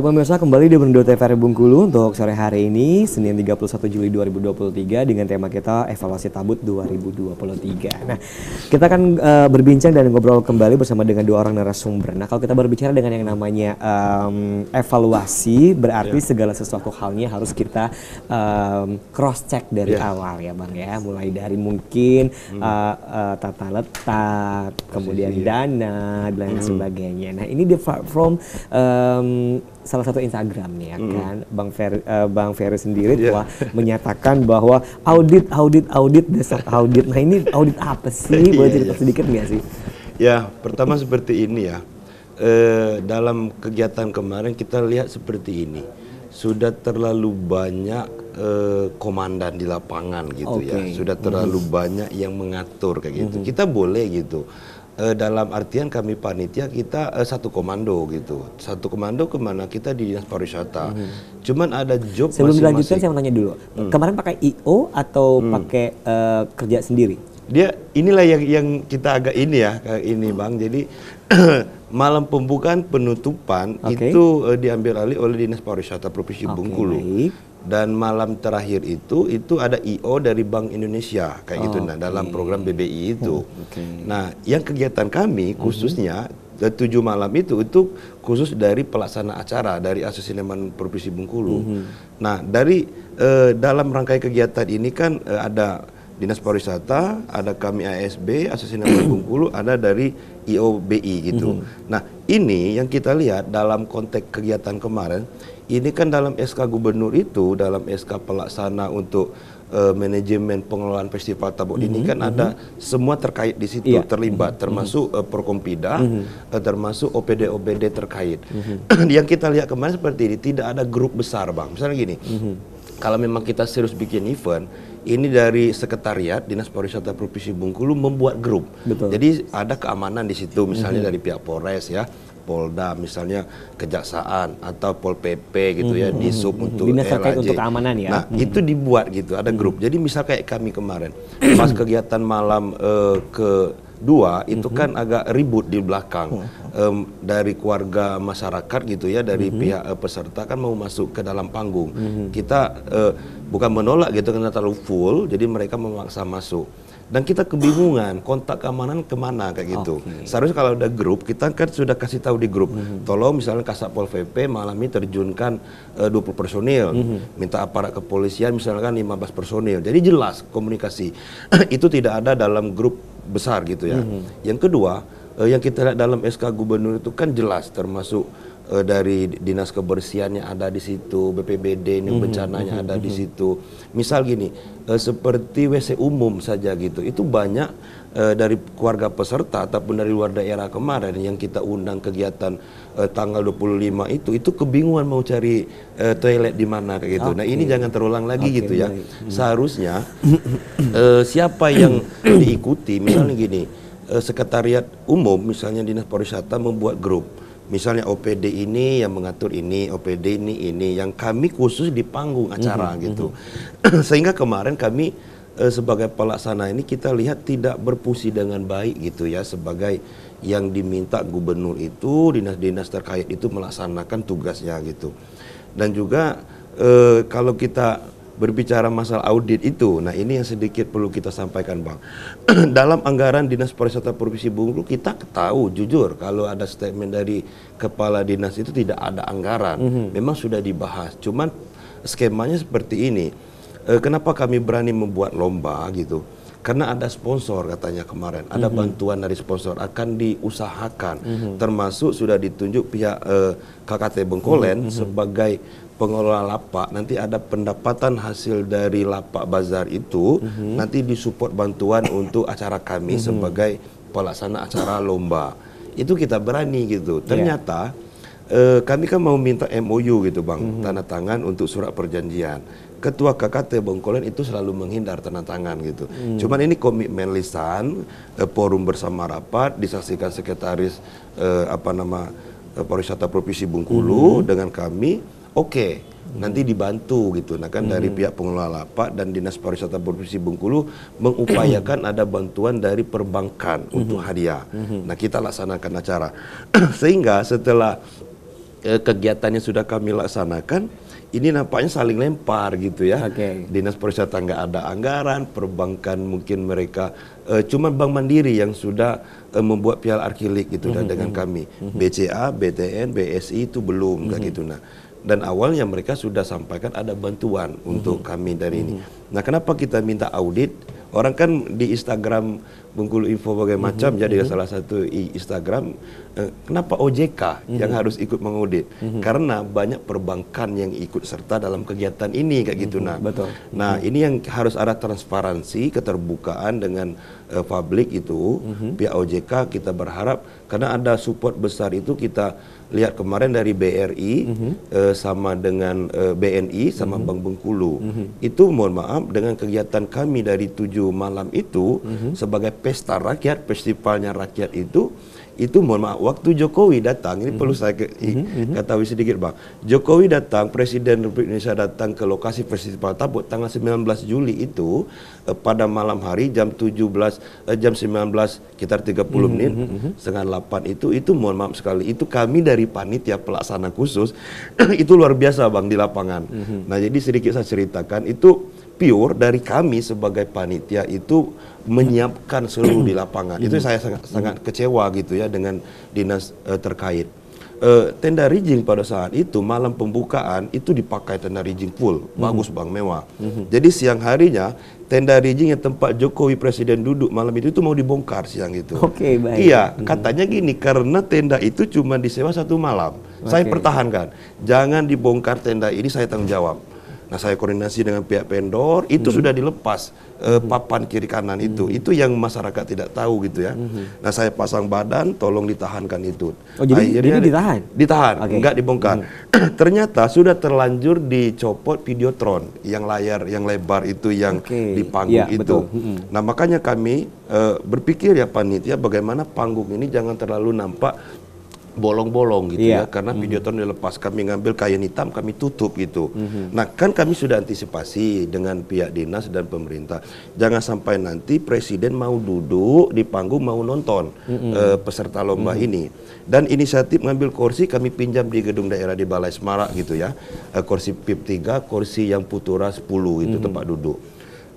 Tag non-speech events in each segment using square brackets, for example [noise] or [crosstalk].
Baik pemirsa, kembali di Bendo TVRI Bungkulu untuk sore hari ini, Senin 31 Juli 2023 dengan tema kita Evaluasi Tabut 2023. Nah, kita akan uh, berbincang dan ngobrol kembali bersama dengan dua orang narasumber. Nah, kalau kita berbicara dengan yang namanya um, evaluasi, berarti yeah. segala sesuatu halnya harus kita um, cross-check dari yeah. awal ya Bang ya. Mulai dari mungkin hmm. uh, uh, tata letak, kemudian dana, dan lain hmm. sebagainya. Nah, ini di from... Um, salah satu Instagram nih ya mm. kan Bang Fer uh, Bang Ferry sendiri yeah. telah menyatakan bahwa audit audit audit dasar audit. Nah ini audit apa sih? Boleh iya, cerita yeah, sedikit nggak sih? Ya pertama seperti ini ya. E, dalam kegiatan kemarin kita lihat seperti ini sudah terlalu banyak e, komandan di lapangan gitu okay. ya sudah terlalu mm-hmm. banyak yang mengatur kayak gitu mm -hmm. kita boleh gitu e, dalam artian kami panitia kita e, satu komando gitu satu komando kemana kita di dinas pariwisata hmm. cuman ada job sebelum dilanjutkan saya mau nanya dulu hmm. kemarin pakai io atau hmm. pakai e, kerja sendiri dia inilah yang yang kita agak ini ya ini bang jadi [clears throat] malam pembukaan penutupan okay. itu uh, diambil alih oleh dinas pariwisata provinsi okay, Bengkulu dan malam terakhir itu itu ada IO dari Bank Indonesia kayak oh, gitu nah okay. dalam program BBI itu. Oh, okay. Nah, yang kegiatan kami mhm. khususnya mm-hmm. Tujuh malam itu itu khusus dari pelaksana acara dari Asosiasi Seniman Provinsi Bengkulu. Mm -hmm. Nah dari eh, dalam rangkaian kegiatan ini kan eh, ada Dinas Pariwisata, ada kami ASB, Asosiasi Nasional Bungkulu, ada dari IOBI gitu. Mm -hmm. Nah, ini yang kita lihat dalam konteks kegiatan kemarin, ini kan dalam SK Gubernur itu, dalam SK pelaksana untuk uh, manajemen pengelolaan festival tabok mm -hmm. ini mhm, kan mm -hmm. ada semua terkait di situ yeah. terlibat, mm -hmm. termasuk uh, mhm. eh, Prokompida, mm -hmm. uh, eh, termasuk OPD OPD terkait. Mm -hmm. [clears throat] yang kita lihat kemarin seperti ini, tidak ada grup besar, Bang. Misalnya gini. Mm -hmm. Kalau memang kita serius bikin event, ini dari sekretariat Dinas Pariwisata Provinsi Bungkulu membuat grup. Betul. Jadi ada keamanan di situ misalnya mm -hmm. dari pihak Polres ya, Polda misalnya kejaksaan atau Pol PP gitu mm -hmm. ya mhm. di sub mm -hmm. untuk keamanan ya. Nah, mm -hmm. itu dibuat gitu, ada mhm. grup. Jadi misal kayak kami kemarin [clears throat] pas kegiatan malam uh, ke dua itu mm -hmm. kan agak ribut di belakang um, dari keluarga masyarakat gitu ya dari mm -hmm. pihak uh, peserta kan mau masuk ke dalam panggung mm -hmm. kita uh, bukan menolak gitu karena terlalu full jadi mereka memaksa masuk dan kita kebingungan kontak keamanan kemana kayak gitu. Okay. Seharusnya kalau ada grup kita kan sudah kasih tahu di grup, mm-hmm. tolong misalnya kasat pol PP malam ini terjunkan eh, uh, 20 personil, mm-hmm. minta aparat kepolisian misalkan 15 personil. Jadi jelas komunikasi. [clears throat] itu tidak ada dalam grup besar gitu ya. Mm -hmm. Yang kedua, uh, yang kita lihat dalam SK Gubernur itu kan jelas termasuk uh, dari dinas kebersihan yang ada di situ, BPBD yang mm -hmm. bencananya mm -hmm. ada di mhm. situ. Misal gini, uh, seperti WC umum saja gitu, itu banyak Eh, dari keluarga peserta ataupun dari luar daerah kemarin yang kita undang kegiatan eh, tanggal 25 itu itu kebingungan mau cari eh, toilet di mana kayak gitu. Okay. Nah, ini jangan terulang lagi okay, gitu ya. Hmm. Seharusnya siapa yang [clears throat] diikuti misalnya gini, sekretariat umum misalnya Dinas Pariwisata membuat grup Misalnya OPD ini yang mengatur ini, OPD ini ini yang kami khusus di panggung acara mm -hmm, gitu. Mhm. [clears throat] Sehingga kemarin kami Eh, sebagai pelaksana ini kita lihat tidak berfungsi dengan baik gitu ya sebagai yang diminta gubernur itu dinas-dinas terkait itu melaksanakan tugasnya gitu. Dan juga e, kalau kita berbicara masalah audit itu, nah ini yang sedikit perlu kita sampaikan bang. [clears throat] Dalam anggaran dinas pariwisata provinsi Bungkulu kita tahu jujur kalau ada statement dari kepala dinas itu tidak ada anggaran, mm -hmm. memang sudah dibahas, cuman skemanya seperti ini Eh, kenapa kami berani membuat lomba gitu? Karena ada sponsor katanya kemarin, ada mm -hmm. bantuan dari sponsor akan diusahakan, mm -hmm. termasuk sudah ditunjuk pihak eh, KKT Bengkolen mm -hmm. sebagai pengelola lapak nanti ada pendapatan hasil dari lapak bazar itu mm-hmm. nanti disupport bantuan untuk acara kami mm-hmm. sebagai pelaksana acara lomba itu kita berani gitu iya. ternyata yeah. uh, kami kan mau minta MOU gitu bang mm-hmm. tanda tangan untuk surat perjanjian ketua KKT Bengkolen itu selalu menghindar tanda tangan gitu. Hmm. Cuman ini komitmen lisan, eh, forum bersama rapat, disaksikan sekretaris eh, apa nama eh, pariwisata provinsi Bengkulu hmm. dengan kami, oke. Okay hmm. nanti dibantu gitu. Nah kan hmm. dari pihak pengelola lapak dan dinas pariwisata provinsi Bengkulu mengupayakan ada bantuan dari perbankan hmm. untuk hadiah. Hmm. Nah kita laksanakan acara [clears throat] sehingga setelah eh, kegiatannya sudah kami laksanakan ini nampaknya saling lempar gitu ya. Okay. Dinas perwisata nggak ada anggaran, perbankan mungkin mereka uh, cuman Bank Mandiri yang sudah uh, membuat piala arkilik gitu mm -hmm. dan mhm. dengan kami. Mhm. BCA, BTN, BSI itu belum mm -hmm. kayak gitu nah. Dan awalnya mereka sudah sampaikan ada bantuan mm -hmm. untuk mhm. kami dari mm -hmm. ini. Nah, kenapa kita minta audit? Orang kan di Instagram Bengkulu Info bagai mhm, macam mm-hmm. jadi mm-hmm. salah satu Instagram eh, kenapa OJK mm-hmm. yang harus ikut mengaudit? Mm-hmm. Karena banyak perbankan yang ikut serta dalam kegiatan ini kayak gitu mm-hmm. nah. Betul. Nah, mm-hmm. ini yang harus ada transparansi, keterbukaan dengan eh, publik itu mm-hmm. pihak OJK kita berharap karena ada support besar itu kita lihat kemarin dari BRI mm-hmm. eh, sama dengan eh, BNI sama mm-hmm. Bank Bengkulu. Mm-hmm. Itu mohon maaf dengan kegiatan kami dari tujuh 7 malam itu mm-hmm. sebagai pesta rakyat, festivalnya rakyat itu itu mohon maaf waktu Jokowi datang ini mm-hmm. perlu mhm. saya ke, mm-hmm. ketahui sedikit Bang. Jokowi datang, Presiden Republik Indonesia datang ke lokasi festival tabut tanggal 19 Juli itu eh, pada malam hari jam 17 eh, jam 19 sekitar 30 mm menit mm-hmm. setengah 8 itu itu mohon maaf sekali itu kami dari panitia pelaksana khusus [clears throat] itu luar biasa Bang di lapangan. Mm-hmm. Nah, jadi sedikit saya ceritakan itu pure dari kami sebagai panitia itu menyiapkan seluruh di lapangan. Itu hmm. saya sangat sangat kecewa gitu ya dengan dinas uh, terkait uh, tenda rigging pada saat itu malam pembukaan itu dipakai tenda rigging full hmm bagus bang mewah hmm jadi siang harinya tenda rigging yang tempat Jokowi presiden duduk malam itu itu mau dibongkar siang itu oke okay, baik iya hmm katanya gini karena tenda itu cuma disewa satu malam okay. saya pertahankan jangan dibongkar tenda ini saya tanggung jawab Nah saya koordinasi dengan pihak vendor, itu hmm. sudah dilepas eh, mhm. papan kiri kanan mhm. itu. Hmm. Itu yang masyarakat tidak tahu gitu ya. Hmm. Nah saya pasang badan, tolong ditahankan itu. Oh jadi, Akhirnya jadi ditahan? Ditahan, okay. enggak dibongkar. Hmm. [clears throat] Ternyata sudah terlanjur dicopot videotron yang layar, yang lebar itu, yang okay. di panggung ya, itu. Hmm. Nah makanya kami eh, berpikir ya panitia bagaimana panggung ini jangan terlalu nampak bolong-bolong gitu yeah. ya karena mm-hmm. videotron mhm. dilepas kami ngambil kain hitam kami tutup gitu mm-hmm. nah kan kami sudah antisipasi dengan pihak dinas dan pemerintah jangan sampai nanti presiden mau duduk di panggung mau nonton mm-hmm. uh, peserta lomba mm-hmm. ini dan inisiatif ngambil kursi kami pinjam di gedung daerah di Balai Semarak gitu ya uh, kursi PIP 3 kursi yang Putura 10 itu mm-hmm. tempat duduk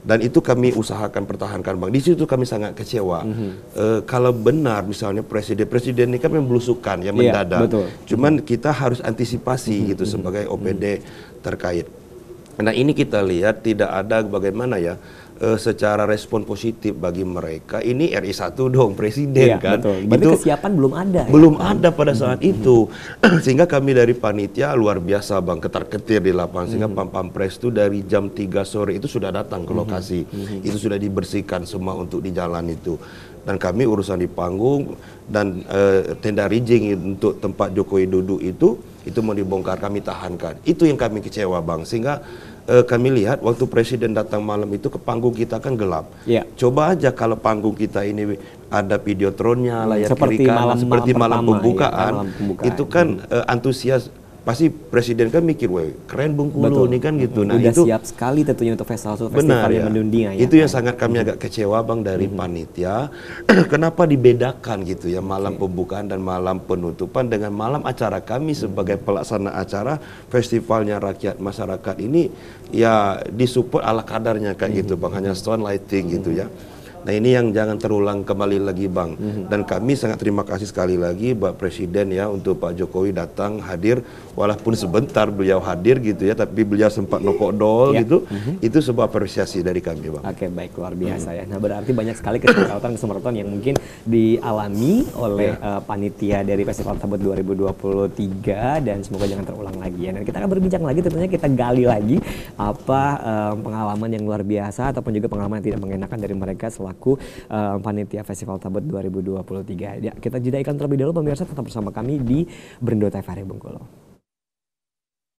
dan itu kami usahakan pertahankan bang. Di situ kami sangat kecewa. Mm -hmm. e, kalau benar misalnya presiden presiden ini kan belusukan yang iya, mendadak. betul. Cuman kita harus antisipasi mm -hmm. gitu mhm. sebagai OPD mm -hmm. terkait. Nah ini kita lihat tidak ada bagaimana ya uh, secara respon positif bagi mereka ini RI satu dong presiden iya, kan betul. Berarti itu kesiapan belum ada ya? belum ya, kan? ada pada saat mm -hmm. itu [clears throat] sehingga kami dari panitia luar biasa bang ketar ketir di lapangan sehingga mm -hmm. pam pampres itu dari jam 3 sore itu sudah datang ke hmm. lokasi mm -hmm. itu sudah dibersihkan semua untuk di jalan itu dan kami urusan di panggung dan uh, tenda rijing untuk tempat Jokowi duduk itu itu mau dibongkar kami tahankan itu yang kami kecewa bang sehingga uh, kami lihat waktu presiden datang malam itu ke panggung kita kan gelap. Ya. Coba aja kalau panggung kita ini ada videotronnya layar seperti kiri kanan malam, seperti malam, malam, ya, pembukaan, ya, malam pembukaan itu kan uh, antusias pasti presiden kan mikir, wah keren Bengkulu nih kan gitu. Nah Udah itu siap sekali tentunya untuk festival benar ya. mendunia ya. Itu yang sangat kami agak kecewa bang dari hmm. panitia. [clears throat] Kenapa dibedakan gitu ya malam okay. pembukaan dan malam penutupan dengan malam acara kami hmm. sebagai pelaksana acara festivalnya rakyat masyarakat ini ya disupport ala kadarnya kayak gitu, hmm. gitu bang hanya stone lighting gitu hmm. gitu ya. Nah ini yang jangan terulang kembali lagi Bang. hmm Dan kami sangat terima kasih sekali lagi Pak Presiden ya untuk Pak Jokowi datang hadir walaupun sebentar beliau hadir gitu ya tapi beliau sempat nokok dol yeah. gitu. Mm-hmm. Itu sebuah apresiasi dari kami Bang. Oke okay, baik luar biasa hmm ya. Nah berarti banyak sekali kesempatan-kesempatan yang mungkin dialami oleh yeah. Ya. uh, panitia dari Festival Tabut 2023 dan semoga jangan terulang lagi ya. Dan kita akan berbincang lagi tentunya kita gali lagi apa uh, pengalaman yang luar biasa ataupun juga pengalaman yang tidak mengenakan dari mereka selama selaku uh, panitia Festival Tabet 2023. Ya, kita jeda iklan terlebih dahulu pemirsa tetap bersama kami di Brendo TV Bengkulu.